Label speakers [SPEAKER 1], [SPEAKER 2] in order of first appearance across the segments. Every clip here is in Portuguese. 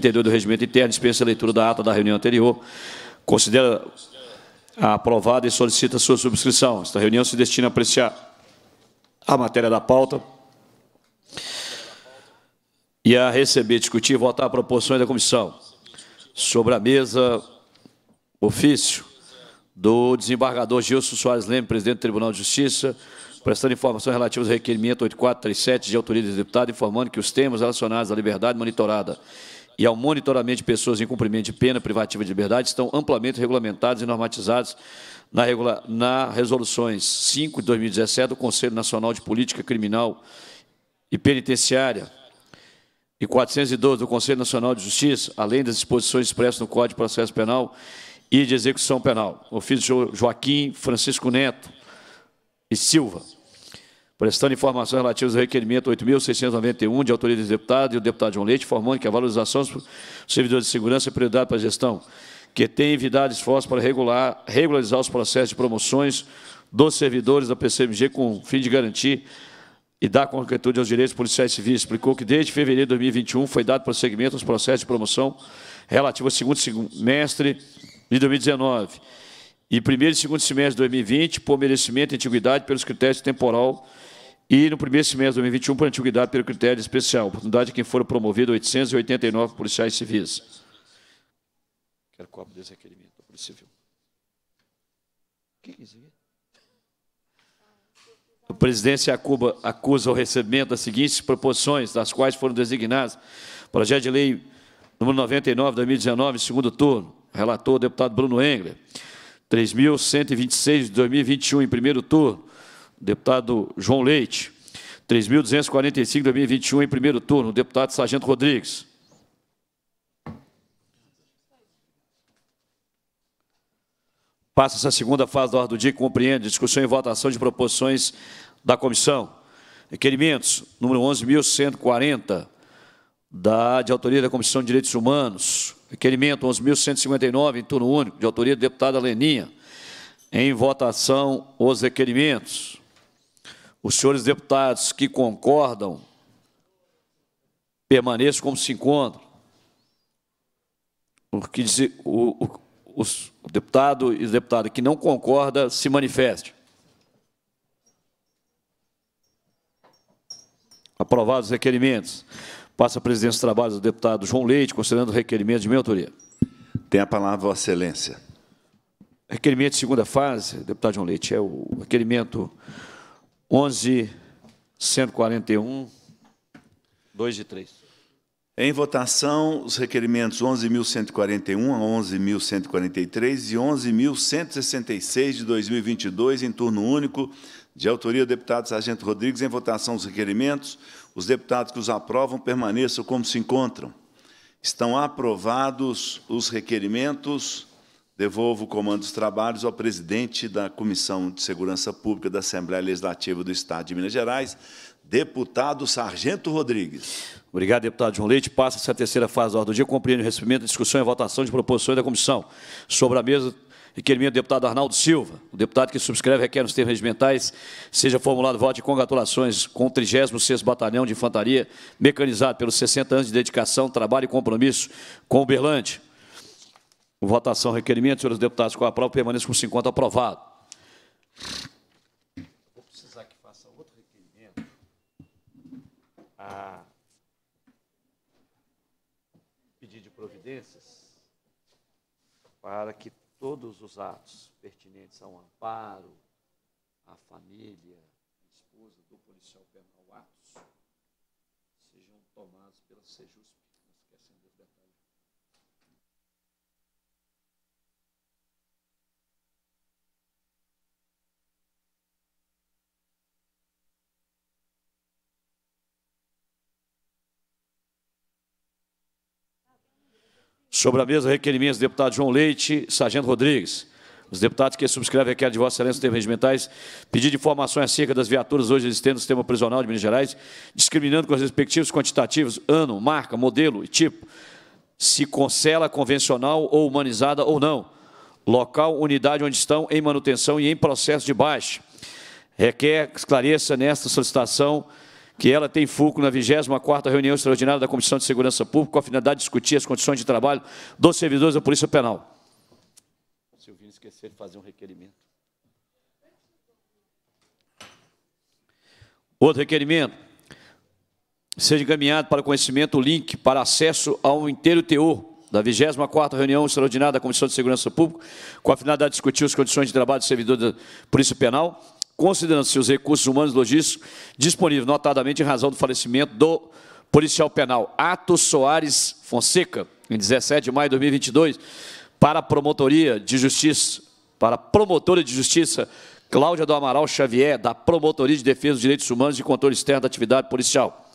[SPEAKER 1] 32 do Regimento Interno dispensa a leitura da ata da reunião anterior, considera aprovada e solicita sua subscrição. Esta reunião se destina a apreciar a matéria da pauta e a receber, discutir e votar proposições da comissão sobre a mesa ofício do desembargador Gilson Soares Leme, presidente do Tribunal de Justiça, prestando informações relativas ao requerimento 8437 de autoria do deputado, informando que os temas relacionados à liberdade monitorada e ao monitoramento de pessoas em cumprimento de pena privativa de liberdade estão amplamente regulamentados e normatizados na, regula na Resoluções 5 de 2017 do Conselho Nacional de Política Criminal e Penitenciária e 412 do Conselho Nacional de Justiça, além das disposições expressas no Código de Processo Penal e de Execução Penal. Ofício Joaquim Francisco Neto e Silva prestando informações relativas ao requerimento 8.691 de autoria do deputado e do deputado João Leite, formando que a valorização dos servidores de segurança é prioridade para a gestão, que tem envidado esforços para regular, regularizar os processos de promoções dos servidores da PCMG com o fim de garantir e dar concretude aos direitos policiais civis. Explicou que desde fevereiro de 2021 foi dado prosseguimento aos processos de promoção relativos ao segundo semestre de 2019 e primeiro e segundo semestre de 2020 por merecimento e antiguidade pelos critérios temporal e no primeiro semestre de 2021 por antiguidade pelo critério especial. Oportunidade a quem foram promovidos 889 policiais civis. Quero copo desse requerimento da Polícia Civil. O que é isso aqui? A presidência Cuba acusa o recebimento das seguintes proposições, das quais foram designadas projeto de lei número 99, 2019, segundo turno, relator, deputado Bruno Engler. 3.126 de 2021, em primeiro turno, deputado João Leite. 3.245 de 2021, em primeiro turno, deputado Sargento Rodrigues. Passa se a segunda fase da ordem do dia que compreende discussão e votação de proposições da comissão. Requerimentos, número 11.140, da, de autoria da Comissão de Direitos Humanos, Requerimento 11.159, em turno único, de autoria do deputado Leninha. Em votação, os requerimentos. Os senhores deputados que concordam, permaneçam como se encontram. O, que diz, o, o, os, o deputado e deputada que não concorda, se manifeste. Aprovados os requerimentos. Passa a presidência dos trabalhos do deputado João Leite, considerando o requerimento de minha autoria. Tem a palavra, Vossa Excelência. Requerimento de segunda fase, deputado João Leite, é o requerimento 11.141, 2 e 3. Em votação, os requerimentos 11.141 a 11.143 e 11.166 de 2022, em turno único, de autoria do deputado Sargento Rodrigues. Em votação, os requerimentos os deputados que os aprovam permaneçam como se encontram. Estão aprovados os requerimentos. Devolvo o comando dos trabalhos ao presidente da Comissão de Segurança Pública da Assembleia Legislativa do Estado de Minas Gerais, deputado Sargento Rodrigues. Obrigado, deputado João Leite. Passa-se a terceira fase da ordem do dia, cumprindo o recebimento, discussão e votação de proposições da comissão. Sobre a mesa, Requerimento do deputado Arnaldo Silva. O deputado que subscreve requer nos termos regimentais seja formulado voto de congratulações com o 36º Batalhão de Infantaria, mecanizado pelos 60 anos de dedicação, trabalho e compromisso com o berlante. Votação, requerimento, senhores deputados, com a prova, permaneça com 50 aprovado. Vou precisar que faça outro requerimento. A ah, Pedir de providências para que todos os atos pertinentes ao amparo, à família, à esposa do policial penal Atos, sejam tomados pela Sejus Sobre a mesa, requerimentos do deputado João Leite, Sargento Rodrigues. Os deputados que subscrevem requerem de Vossa Excelência os termos regimentais pedido informações acerca das viaturas hoje existentes no sistema prisional de Minas Gerais, discriminando com os respectivos quantitativos, ano, marca, modelo e tipo, se concela convencional ou humanizada ou não, local, unidade onde estão em manutenção e em processo de baixa. Requer que esclareça nesta solicitação que ela tem foco na 24ª reunião extraordinária da Comissão de Segurança Pública com a finalidade de discutir as condições de trabalho dos servidores da Polícia Penal. Silvino esqueceu de fazer um requerimento. Outro requerimento. Seja encaminhado para conhecimento o link para acesso ao inteiro teor da 24ª reunião extraordinária da Comissão de Segurança Pública, com a finalidade de discutir as condições de trabalho do servidor da Polícia Penal, considerando-se os recursos humanos e logísticos disponíveis, notadamente em razão do falecimento do policial penal Atos Soares Fonseca, em 17 de maio de 2022, para a promotoria de justiça, para a promotora de justiça Cláudia do Amaral Xavier, da Promotoria de Defesa dos Direitos Humanos e Controle Externo da Atividade Policial.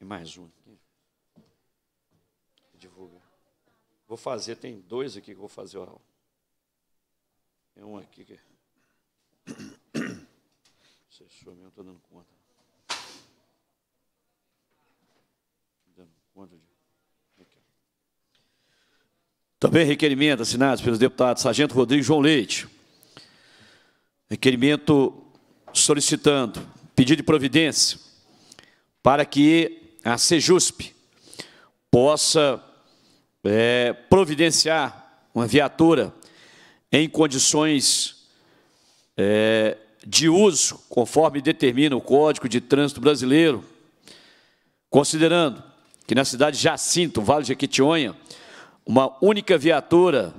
[SPEAKER 1] E mais um. Divulga. Vou fazer, tem dois aqui que eu vou fazer oral. Tem um aqui que... Fechou mesmo, estou dando conta. Dando conta de. Também tá requerimento assinado pelos deputados Sargento Rodrigues João Leite. Requerimento solicitando pedido de providência para que a CEJUSP possa é, providenciar uma viatura em condições é, de uso, conforme determina o Código de Trânsito Brasileiro, considerando que na cidade de Jacinto, Vale de Equitionha, uma única viatura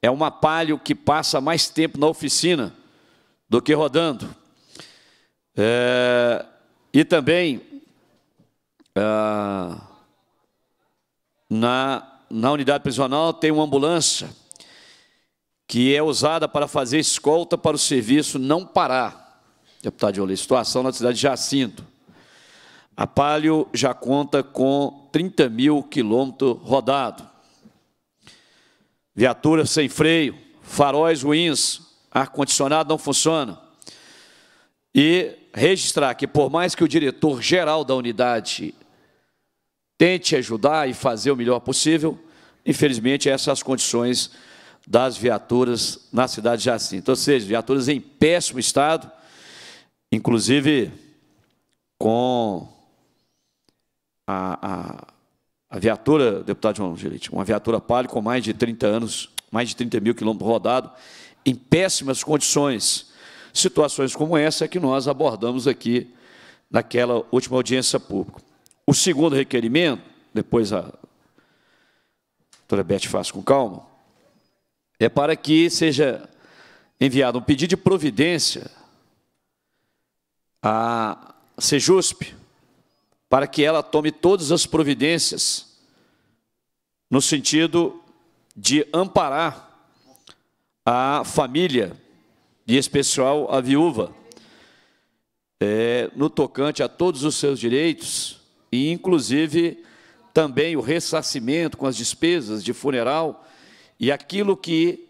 [SPEAKER 1] é uma palha que passa mais tempo na oficina do que rodando. É, e também é, na, na unidade prisional tem uma ambulância que é usada para fazer escolta para o serviço não parar. Deputado Olê, situação na cidade de Jacinto. A Palio já conta com 30 mil quilômetros rodados. viatura sem freio, faróis ruins, ar-condicionado não funciona. E registrar que, por mais que o diretor-geral da unidade tente ajudar e fazer o melhor possível, infelizmente, essas condições as condições das viaturas na cidade de Jacinto. Ou seja, viaturas em péssimo estado, inclusive com a, a, a viatura, deputado João Gerite, uma viatura palio com mais de 30 anos, mais de 30 mil quilômetros rodados, em péssimas condições. Situações como essa é que nós abordamos aqui naquela última audiência pública. O segundo requerimento, depois a doutora Bete faz com calma, é para que seja enviado um pedido de providência à Sejusp, para que ela tome todas as providências no sentido de amparar a família, e em especial a viúva, é, no tocante a todos os seus direitos, e inclusive também o ressarcimento com as despesas de funeral e aquilo que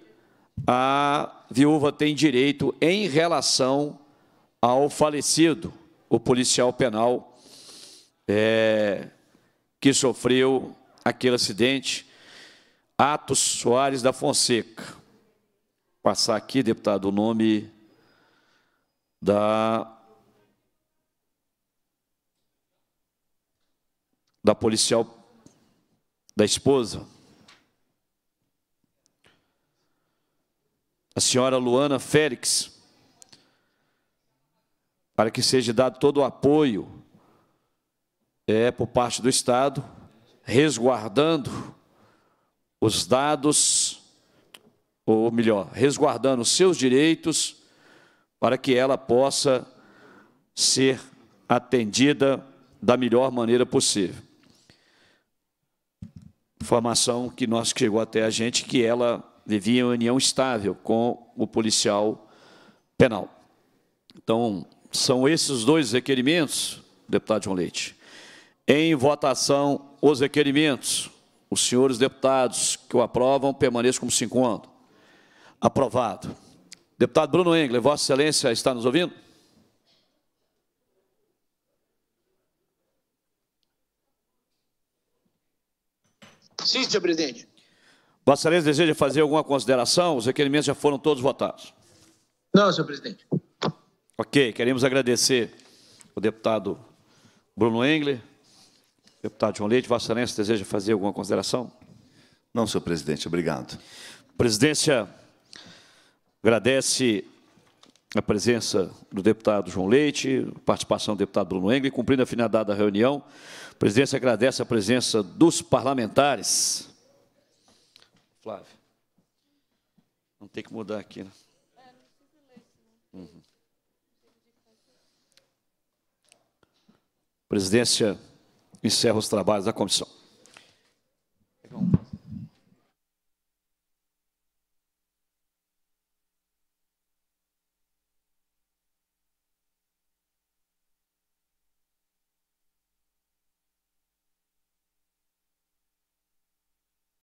[SPEAKER 1] a viúva tem direito em relação ao falecido, o policial penal é, que sofreu aquele acidente, Atos Soares da Fonseca. Vou passar aqui, deputado, o nome da da policial da esposa. a senhora Luana Félix, para que seja dado todo o apoio é, por parte do Estado, resguardando os dados, ou melhor, resguardando os seus direitos, para que ela possa ser atendida da melhor maneira possível. Informação que nós chegou até a gente que ela vivia em união estável com o policial penal. Então, são esses dois requerimentos, deputado João Leite. Em votação, os requerimentos. Os senhores deputados que o aprovam permaneçam como se encontram. Aprovado. Deputado Bruno Engler, Vossa Excelência está nos ouvindo? Sim, senhor presidente. Vossa deseja fazer alguma consideração? Os requerimentos já foram todos votados. Não, senhor presidente. Ok, queremos agradecer o deputado Bruno Engler, deputado João Leite. Vossa Excelência deseja fazer alguma consideração? Não, senhor presidente, obrigado. A presidência agradece a presença do deputado João Leite, participação do deputado Bruno Engler, cumprindo a finalidade da reunião. A presidência agradece a presença dos parlamentares Flávio. Não tem que mudar aqui, né? Uhum. Presidência, encerra os trabalhos da comissão.